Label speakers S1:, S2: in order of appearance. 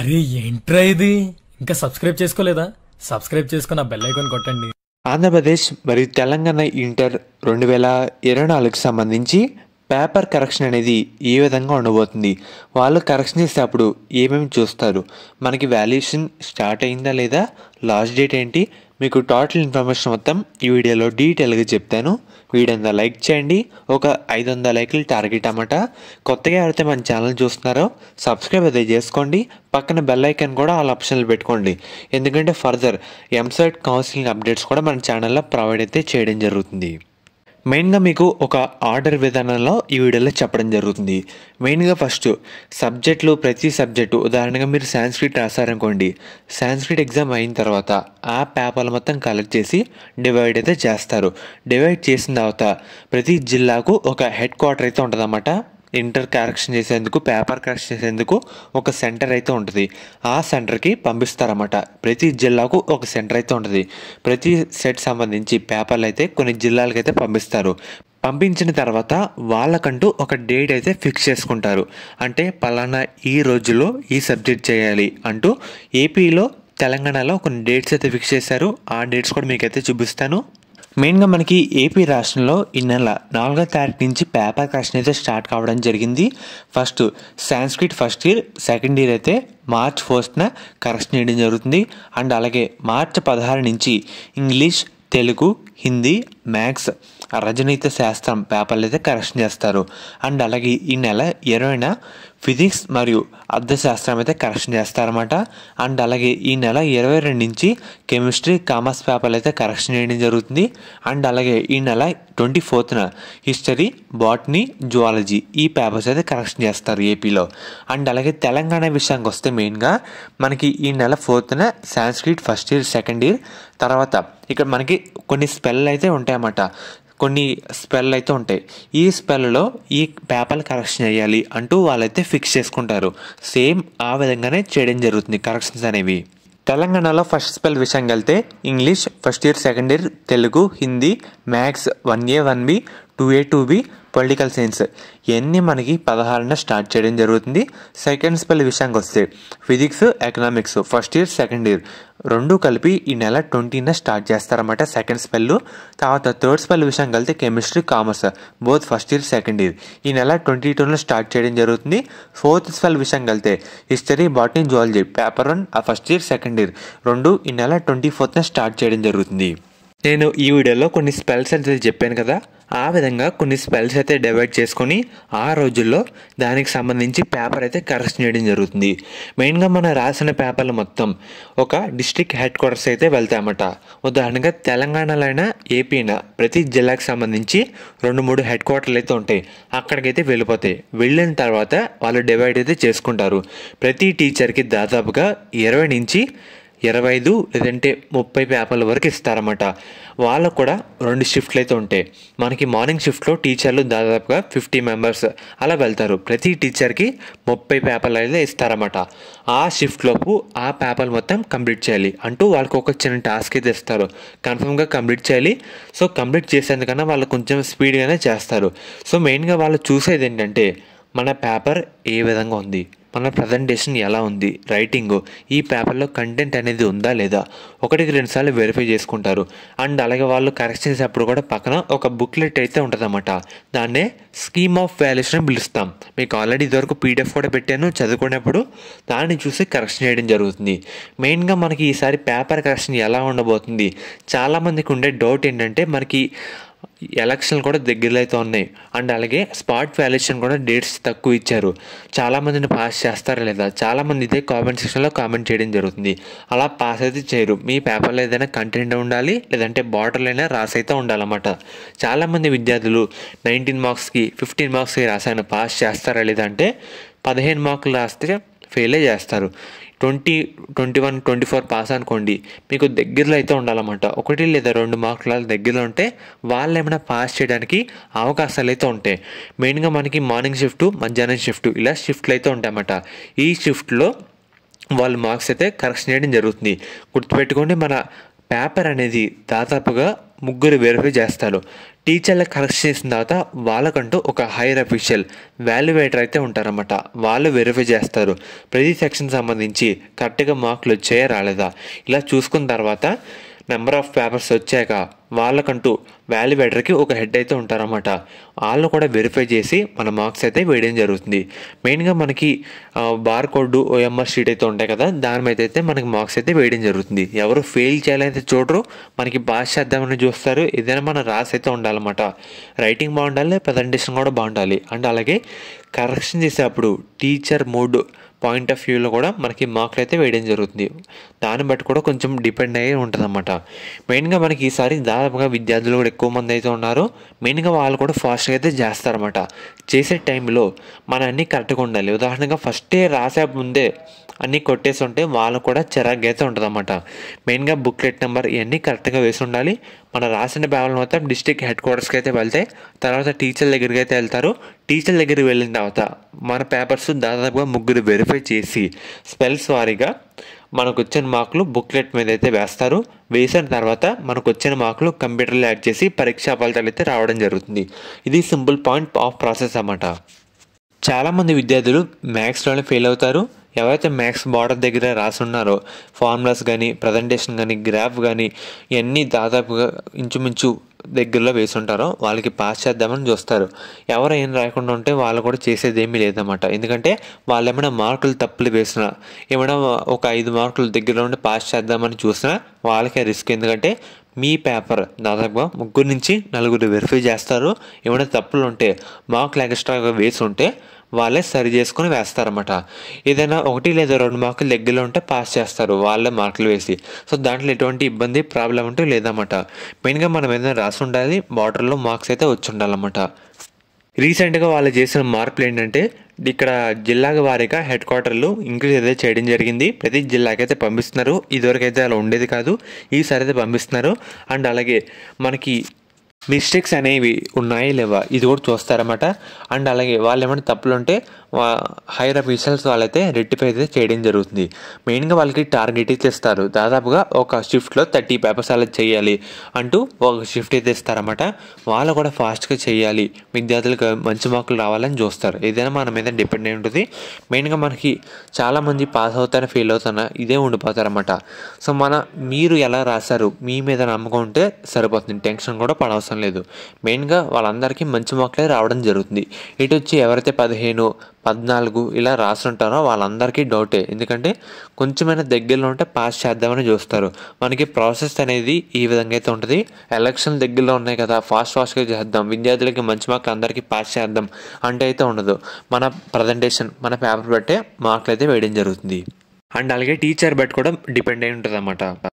S1: అరే ఏంట్రా ఇది ఇంకా సబ్స్క్రైబ్ చేసుకోలేదా సబ్స్క్రైబ్ చేసుకుని ఆ బెల్ ఐకాన్ కొట్టండి ఆంధ్రప్రదేశ్ మరియు తెలంగాణ ఇంటర్ రెండు వేల ఇరవై నాలుగుకి సంబంధించి పేపర్ కరెక్షన్ అనేది ఏ విధంగా ఉండబోతుంది వాళ్ళు కరెక్షన్ చేసేటప్పుడు ఏమేమి చూస్తారు మనకి వాల్యుయేషన్ స్టార్ట్ అయిందా లేదా లాస్ట్ డేట్ ఏంటి మీకు టోటల్ ఇన్ఫర్మేషన్ మొత్తం ఈ వీడియోలో డీటెయిల్గా చెప్తాను వీడియో లైక్ చేయండి ఒక ఐదు వందల లైకులు టార్గెట్ అన్నమాట కొత్తగా ఎవరైతే మన ఛానల్ చూస్తున్నారో సబ్స్క్రైబ్ అయితే చేసుకోండి పక్కన బెల్ ఐకాన్ కూడా వాళ్ళ ఆప్షన్లు పెట్టుకోండి ఎందుకంటే ఫర్దర్ ఎంసెట్ కౌన్సిలింగ్ అప్డేట్స్ కూడా మన ఛానల్లో ప్రొవైడ్ అయితే చేయడం జరుగుతుంది మెయిన్గా మీకు ఒక ఆర్డర్ విధానంలో ఈ వీడియోలో చెప్పడం జరుగుతుంది మెయిన్గా ఫస్ట్ సబ్జెక్టులు ప్రతి సబ్జెక్టు ఉదాహరణగా మీరు సాంస్క్రిట్ రాశారనుకోండి సాంస్క్రిట్ ఎగ్జామ్ అయిన తర్వాత ఆ పేపర్లు మొత్తం కలెక్ట్ చేసి డివైడ్ అయితే చేస్తారు డివైడ్ చేసిన తర్వాత ప్రతి జిల్లాకు ఒక హెడ్ క్వార్టర్ అయితే ఉంటుందన్నమాట ఇంటర్ కరెక్షన్ చేసేందుకు పేపర్ కరెక్షన్ చేసేందుకు ఒక సెంటర్ అయితే ఉంటుంది ఆ సెంటర్కి పంపిస్తారన్నమాట ప్రతి జిల్లాకు ఒక సెంటర్ అయితే ఉంటుంది ప్రతి సెట్ సంబంధించి పేపర్లు అయితే కొన్ని జిల్లాలకైతే పంపిస్తారు పంపించిన తర్వాత వాళ్ళకంటూ ఒక డేట్ అయితే ఫిక్స్ చేసుకుంటారు అంటే పలానా ఈ రోజులో ఈ సబ్జెక్ట్ చేయాలి అంటూ ఏపీలో తెలంగాణలో కొన్ని డేట్స్ అయితే ఫిక్స్ చేశారు ఆ డేట్స్ కూడా మీకైతే చూపిస్తాను మెయిన్గా మనకి ఏపీ రాష్ట్రంలో ఈ నెల నాలుగో తారీఖు నుంచి పేపర్ కరెక్షన్ అయితే స్టార్ట్ కావడం జరిగింది first Sanskrit first year second year అయితే మార్చ్ ఫోర్త్న కరెక్షన్ చేయడం జరుగుతుంది అండ్ అలాగే మార్చ్ పదహారు నుంచి ఇంగ్లీష్ తెలుగు హిందీ మ్యాథ్స్ రజనీత శాస్త్రం పేపర్లు అయితే కరెక్షన్ చేస్తారు అండ్ అలాగే ఈ నెల ఇరవైన ఫిజిక్స్ మరియు అర్థశాస్త్రం అయితే కరెక్షన్ చేస్తారన్నమాట అండ్ అలాగే ఈ నెల ఇరవై రెండు నుంచి కెమిస్ట్రీ కామర్స్ పేపర్లు అయితే కరెక్షన్ చేయడం జరుగుతుంది అండ్ అలాగే ఈ నెల ట్వంటీ ఫోర్త్న హిస్టరీ బాటనీ జువాలజీ ఈ పేపర్స్ అయితే కరెక్షన్ చేస్తారు ఏపీలో అండ్ అలాగే తెలంగాణ విషయానికి వస్తే మెయిన్గా మనకి ఈ నెల ఫోర్త్న Sanskrit first year second year తర్వాత ఇక్కడ మనకి కొన్ని స్పెల్ అయితే ఉంటాయి ఉంటాయన్నమాట కొన్ని స్పెల్ అయితే ఉంటాయి ఈ స్పెల్లో ఈ పేపర్లు కరెక్షన్ చేయాలి అంటూ వాళ్ళైతే ఫిక్స్ చేసుకుంటారు సేమ్ ఆ విధంగానే చేయడం జరుగుతుంది కరెక్షన్స్ అనేవి తెలంగాణలో ఫస్ట్ స్పెల్ విషయం వెళ్తే English first year second year Telugu Hindi maths one A one B two A two B political science ఇవన్నీ మనకి పదహారున స్టార్ట్ చేయడం జరుగుతుంది సెకండ్ స్పెల్ విషయానికి వస్తే physics economics first year second year రెండు కలిపి ఈ నెల ట్వంటీన స్టార్ట్ చేస్తారన్నమాట సెకండ్ స్పెల్ తర్వాత థర్డ్ స్పెల్ విషయానికి వెళ్తే chemistry commerce both first year second year ఈ నెల ట్వంటీ టూలో స్టార్ట్ చేయడం జరుగుతుంది ఫోర్త్ స్పెల్ విషయానికి వెళ్తే history botany zoology paper one ఆ ఫస్ట్ ఇయర్ సెకండ్ ఇయర్ రెండు ఈ నెల ట్వంటీ ఫోర్త్న స్టార్ట్ చేయడం జరుగుతుంది నేను ఈ వీడియోలో కొన్ని స్పెల్స్ అనేది చెప్పాను కదా ఆ విధంగా కొన్ని స్పెల్స్ అయితే డివైడ్ చేసుకొని ఆ రోజుల్లో దానికి సంబంధించి పేపర్ అయితే కరెక్ట్ చేయడం జరుగుతుంది మెయిన్గా మనం రాసిన పేపర్లు మొత్తం ఒక డిస్ట్రిక్ట్ హెడ్ క్వార్టర్స్ అయితే వెళ్తామట ఉదాహరణగా తెలంగాణలో అయినా ఏపీనా ప్రతి జిల్లాకు సంబంధించి రెండు మూడు హెడ్ క్వార్టర్లు అయితే ఉంటాయి అక్కడికైతే వెళ్ళిపోతాయి వెళ్ళిన తర్వాత వాళ్ళు డివైడ్ అయితే చేసుకుంటారు ప్రతి టీచర్కి దాదాపుగా ఇరవై నుంచి ఇరవై ఐదు లేదంటే ముప్పై పేపర్ల వరకు ఇస్తారన్నమాట వాళ్ళకు కూడా రెండు షిఫ్ట్లు అయితే ఉంటాయి మనకి మార్నింగ్ షిఫ్ట్లో టీచర్లు దాదాపుగా ఫిఫ్టీ మెంబర్స్ అలా వెళ్తారు ప్రతి టీచర్కి ముప్పై పేపర్లు అయితే ఇస్తారన్నమాట ఆ షిఫ్ట్లోపు ఆ పేపర్లు మొత్తం కంప్లీట్ చేయాలి అంటూ వాళ్ళకి ఒక చిన్న టాస్క్ అయితే ఇస్తారు కన్ఫర్మ్గా కంప్లీట్ చేయాలి సో కంప్లీట్ చేసేందుకన్నా వాళ్ళు కొంచెం స్పీడ్గానే చేస్తారు సో మెయిన్గా వాళ్ళు చూసేది ఏంటంటే మన పేపర్ ఏ విధంగా ఉంది మన ప్రజెంటేషన్ ఎలా ఉంది రైటింగ్ ఈ పేపర్లో కంటెంట్ అనేది ఉందా లేదా ఒకటికి రెండుసార్లు వెరిఫై చేసుకుంటారు అండ్ అలాగే వాళ్ళు కరెక్ట్ చేసేటప్పుడు కూడా పక్కన ఒక బుక్లెట్ అయితే ఉంటుందన్నమాట దాన్నే స్కీమ్ ఆఫ్ వాల్యుయేషన్ అని పిలుస్తాం మీకు ఆల్రెడీ ఇదివరకు పీడిఎఫ్ కూడా పెట్టాను చదువుకునేప్పుడు దాన్ని చూసి కరెక్షన్ చేయడం జరుగుతుంది మెయిన్గా మనకి ఈసారి పేపర్ కరెక్షన్ ఎలా ఉండబోతుంది చాలామందికి ఉండే డౌట్ ఏంటంటే మనకి ఎలక్షన్లు కూడా దగ్గరలో ఉన్నాయి అండ్ అలాగే స్పాట్ వ్యాల్యుయేషన్ కూడా డేట్స్ తక్కువ ఇచ్చారు చాలామందిని పాస్ చేస్తారా లేదా చాలామంది ఇదే కామెంట్ సెక్షన్లో కామెంట్ చేయడం జరుగుతుంది అలా పాస్ అయితే చేయరు మీ పేపర్లో ఏదైనా కంటెంట్ ఉండాలి లేదంటే బార్డర్లో అయినా రాసి అయితే ఉండాలన్నమాట చాలామంది విద్యార్థులు నైన్టీన్ మార్క్స్కి ఫిఫ్టీన్ మార్క్స్కి రాసాయన పాస్ చేస్తారా లేదంటే పదిహేను మార్కులు రాస్తే ఫెయిలే చేస్తారు twenty twenty one twenty four pass అనుకోండి మీకు దగ్గరలో అయితే ఉండాలన్నమాట ఒకటి లేదా రెండు మార్కుల దగ్గరలో ఉంటే వాళ్ళు ఏమైనా పాస్ చేయడానికి అవకాశాలు అయితే ఉంటాయి మెయిన్గా మనకి మార్నింగ్ షిఫ్ట్ మధ్యాహ్నం షిఫ్ట్ ఇలా షిఫ్ట్లు అయితే ఉంటాయన్నమాట ఈ షిఫ్ట్లో వాళ్ళు మార్క్స్ అయితే కరెక్షన్ చేయడం జరుగుతుంది గుర్తుపెట్టుకోండి మన పేపర్ అనేది దాదాపుగా ముగ్గురు వెరిఫై చేస్తారు టీచర్లు కరెక్ట్ చేసిన తర్వాత వాళ్ళకంటూ ఒక హైయర్ అఫీషియల్ వాల్యువేటర్ అయితే ఉంటారన్నమాట వాళ్ళు వెరిఫై చేస్తారు ప్రతి సెక్షన్ సంబంధించి కరెక్ట్గా మార్కులు వచ్చాయా రాలేదా ఇలా చూసుకున్న తర్వాత మెంబర్ ఆఫ్ పేపర్స్ వచ్చాక వాళ్ళకంటూ వాల్యువేటర్కి ఒక హెడ్ అయితే ఉంటారన్నమాట వాళ్ళు కూడా వెరిఫై చేసి మన మార్క్స్ అయితే వేయడం జరుగుతుంది మెయిన్గా మనకి బార్ కోడ్ ఓఎంఆర్ షీట్ అయితే ఉంటాయి కదా దాని మీద అయితే మనకి మార్క్స్ అయితే వేయడం జరుగుతుంది ఎవరు ఫెయిల్ చేయాలైతే చూడరు మనకి భాష అర్థమని చూస్తారు ఏదైనా మన రాసి అయితే ఉండాలన్నమాట రైటింగ్ బాగుండాలి ప్రజెంటేషన్ కూడా బాగుండాలి అండ్ అలాగే కరెక్షన్ చేసేటప్పుడు టీచర్ మూడ్ పాయింట్ ఆఫ్ వ్యూలో కూడా మనకి మార్కులు అయితే వేయడం జరుగుతుంది దాన్ని బట్టి కూడా కొంచెం డిపెండ్ అయ్యి ఉంటుంది అనమాట మెయిన్గా మనకి ఈసారి దాదాపుగా విద్యార్థులు కూడా ఎక్కువ మంది అయితే ఉన్నారు మెయిన్గా వాళ్ళు కూడా ఫాస్ట్గా అయితే చేస్తారన్నమాట చేసే టైంలో మన అన్నీ కరెక్ట్గా ఉండాలి ఉదాహరణగా ఫస్టే రాసే ముందే అన్నీ కొట్టేసి ఉంటే వాళ్ళు కూడా చిరాగ్గా అయితే ఉంటుంది అనమాట మెయిన్గా బుక్లెట్ నెంబర్ ఇవన్నీ కరెక్ట్గా వేసి ఉండాలి మన రాసిన బ్యాగులు మొత్తం డిస్టిక్ హెడ్ క్వార్టర్స్కి అయితే వెళ్తే తర్వాత టీచర్ దగ్గరికి అయితే వెళ్తారు టీచర్ దగ్గరికి వెళ్ళిన తర్వాత మన పేపర్స్ దాదాపుగా ముగ్గురు వెరిఫై చేసి స్పెల్స్ వారీగా మనకు వచ్చిన మార్కులు బుక్లెట్ మీద అయితే వేస్తారు వేసిన తర్వాత మనకు వచ్చిన మార్కులు కంప్యూటర్లో యాడ్ చేసి పరీక్షా ఫలితాలు అయితే రావడం జరుగుతుంది ఇది సింపుల్ పాయింట్ ఆఫ్ ప్రాసెస్ అన్నమాట చాలామంది విద్యార్థులు మ్యాథ్స్లోనే ఫెయిల్ అవుతారు ఎవరైతే మ్యాథ్స్ బార్డర్ దగ్గర రాసున్నారో ఫార్ములాస్ కానీ ప్రజెంటేషన్ కానీ గ్రాఫ్ కానీ ఇవన్నీ దాదాపుగా ఇంచుమించు దగ్గరలో వేసి ఉంటారో వాళ్ళకి పాస్ చేద్దామని చూస్తారు ఎవరు ఏం రాయకుండా ఉంటే వాళ్ళు కూడా చేసేది ఏమీ లేదన్నమాట ఎందుకంటే వాళ్ళు ఏమైనా మార్కులు తప్పులు వేసినా ఏమైనా ఒక ఐదు మార్కులు దగ్గర ఉండి పాస్ చేద్దామని చూసినా వాళ్ళకే రిస్క్ ఎందుకంటే మీ పేపర్ దాదాపుగా ముగ్గురు నుంచి నలుగురు వెరిఫై చేస్తారు ఏమైనా తప్పులు ఉంటే మార్కులు ఎక్స్ట్రాగా వేసి ఉంటే వాళ్ళే సరి చేసుకొని వేస్తారన్నమాట ఏదైనా ఒకటి లేదా రెండు మార్కులు దగ్గరలో ఉంటే పాస్ చేస్తారు వాళ్ళే మార్కులు వేసి సో దాంట్లో ఎటువంటి ఇబ్బంది ప్రాబ్లం అంటూ లేదన్నమాట మెయిన్గా మనం ఏదైనా రాసి ఉండాలి బార్డర్లో మార్క్స్ అయితే వచ్చి ఉండాలన్నమాట రీసెంట్గా వాళ్ళు చేసిన మార్పులు ఏంటంటే ఇక్కడ జిల్లాకి వారిగా హెడ్ క్వార్టర్లు ఇంక్రీజ్ అయితే చేయడం జరిగింది ప్రతి అయితే పంపిస్తున్నారు ఇదివరకైతే అలా ఉండేది కాదు ఈసారి అయితే పంపిస్తున్నారు అండ్ అలాగే మనకి మిస్టేక్స్ అనేవి ఉన్నాయి లేవా ఇది కూడా చూస్తారన్నమాట అండ్ అలాగే వాళ్ళు ఏమైనా తప్పులు ఉంటే హైర్ అప్ విషన్స్ వాళ్ళైతే రెట్టిఫై అయితే చేయడం జరుగుతుంది మెయిన్గా వాళ్ళకి టార్గెట్ అయితే ఇస్తారు దాదాపుగా ఒక షిఫ్ట్లో థర్టీ పేపర్స్ అలా చేయాలి అంటూ ఒక షిఫ్ట్ అయితే ఇస్తారన్నమాట వాళ్ళు కూడా ఫాస్ట్గా చేయాలి విద్యార్థులకు మంచి మార్కులు రావాలని చూస్తారు ఏదైనా మన మీద డిపెండ్ అయి ఉంటుంది మెయిన్గా మనకి చాలామంది పాస్ అవుతారా ఫెయిల్ అవుతారా ఇదే ఉండిపోతారన్నమాట సో మన మీరు ఎలా రాశారు మీ మీద నమ్మకం ఉంటే సరిపోతుంది టెన్షన్ కూడా పడవసరం లేదు మెయిన్గా వాళ్ళందరికీ మంచి మార్కులే రావడం జరుగుతుంది ఇటు వచ్చి ఎవరైతే పదిహేను పద్నాలుగు ఇలా రాసుంటారో వాళ్ళందరికీ డౌటే ఎందుకంటే కొంచెమైనా దగ్గరలో ఉంటే పాస్ చేద్దామని చూస్తారు మనకి ప్రాసెస్ అనేది ఈ విధంగా అయితే ఉంటుంది ఎలక్షన్ దగ్గరలో ఉన్నాయి కదా ఫాస్ట్ ఫాస్ట్గా చేద్దాం విద్యార్థులకి మంచి మార్కులు అందరికీ పాస్ చేద్దాం అంటే అయితే ఉండదు మన ప్రజెంటేషన్ మన పేపర్ బట్టే మార్కులు అయితే వేయడం జరుగుతుంది అండ్ అలాగే టీచర్ బట్టి కూడా డిపెండ్ అయి ఉంటుంది అన్నమాట